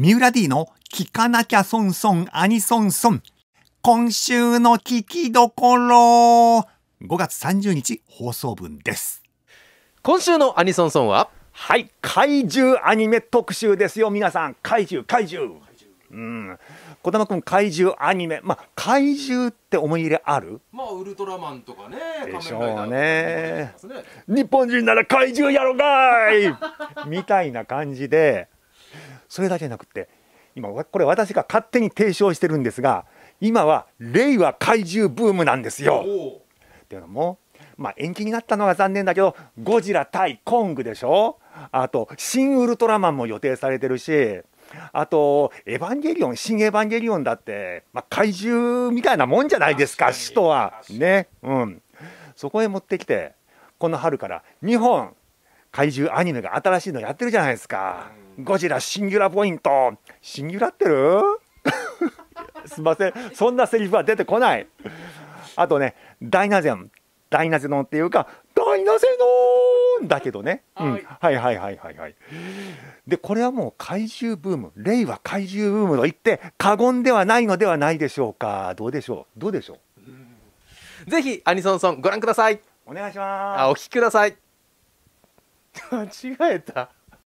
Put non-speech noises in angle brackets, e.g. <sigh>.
三浦 D の聞かなきゃ損損アニソンソン。今週の聞きどころ5月30日放送分です。今週のアニソンソンははい怪獣アニメ特集ですよ皆さん怪獣怪獣うん児玉君怪獣アニメまあ怪獣って思い入れあるまあウルトラマンとかねでしょうね、ね、日本人なら怪獣やろがいみたいな感じでそれだけじゃなくて今これ私が勝手に提唱してるんですが今は令和怪獣ブームなんですよ。っていうのも、まあ、延期になったのが残念だけど「ゴジラ対コング」でしょあと「新ウルトラマン」も予定されてるしあと「エヴァンゲリオン」「新エヴァンゲリオン」だって、まあ、怪獣みたいなもんじゃないですか首都は。ね。うん、そこへ持ってきてこの春から日本怪獣アニメが新しいのやってるじゃないですか。うんゴジラシンギュラポイントシンギュラってる <laughs> すいませんそんなセリフは出てこないあとねダイナゼンダイナゼノンっていうかダイナゼノンだけどね、うん、はいはいはいはいはいでこれはもう怪獣ブーム令和怪獣ブームと言って過言ではないのではないでしょうかどうでしょうどうでしょうぜひアニソンソンご覧くださいお願いしますあお聞きください <laughs> 間違えた